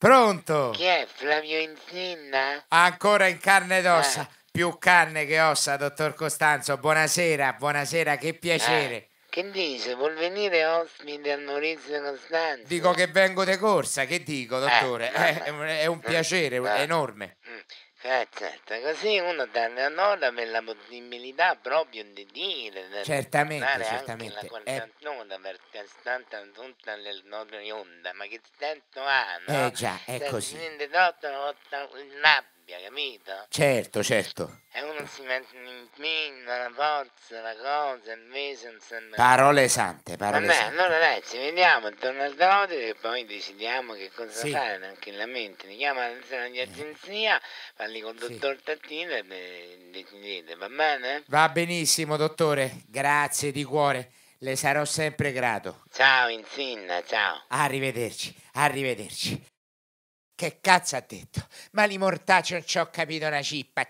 Pronto? Chi è? Flavio Insinna? Ancora in carne ed ossa. Ah. Più carne che ossa, dottor Costanzo. Buonasera, buonasera, che piacere. Ah. Che dice? Vuol venire ospite a Maurizio Costanzo? Dico che vengo de corsa, che dico, dottore? Ah. Eh, è, è un piacere è enorme. Eh, certo, così uno dà la nota per la possibilità proprio di dire. Certamente, certamente. Eh. La è... nota per tanta tutta le note onda, ma che tanto hanno? Eh già, è cioè, così. Il gabbia, capito? Certo, certo. E uno si mette in pinna, la forza, la cosa, invece non sembra... Parole sante, parole Vabbè, sante. allora dai, ci vediamo intorno al dote e poi decidiamo che cosa sì. fare tranquillamente. Mi chiama l'attenzione di eh. agenzia, parli con il sì. dottor Tattino e decidete, va bene? Va benissimo, dottore. Grazie di cuore. Le sarò sempre grato. Ciao Insinna, ciao. Arrivederci, arrivederci. Che cazzo ha detto? Ma li mortacci non ci ho capito una cippa.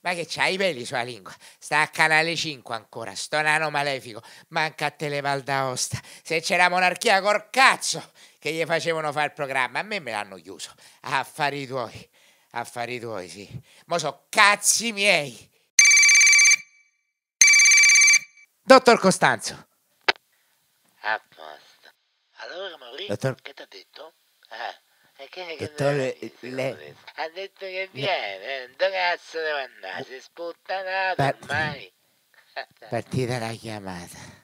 ma che c'ha i peli sulla lingua? Sta a Canale 5 ancora, sto nano malefico. Manca a Televal d'Aosta. Se c'era monarchia col cazzo che gli facevano fare il programma, a me me l'hanno chiuso. Affari tuoi, affari tuoi, sì. Ma so cazzi miei. Dottor Costanzo. A posto. Allora Maurizio, Dottor... che ti ha detto? Dottore, lei... Ha detto che viene, dove cazzo devo andare? Oh. Si è sputtanato ormai. Partita la chiamata.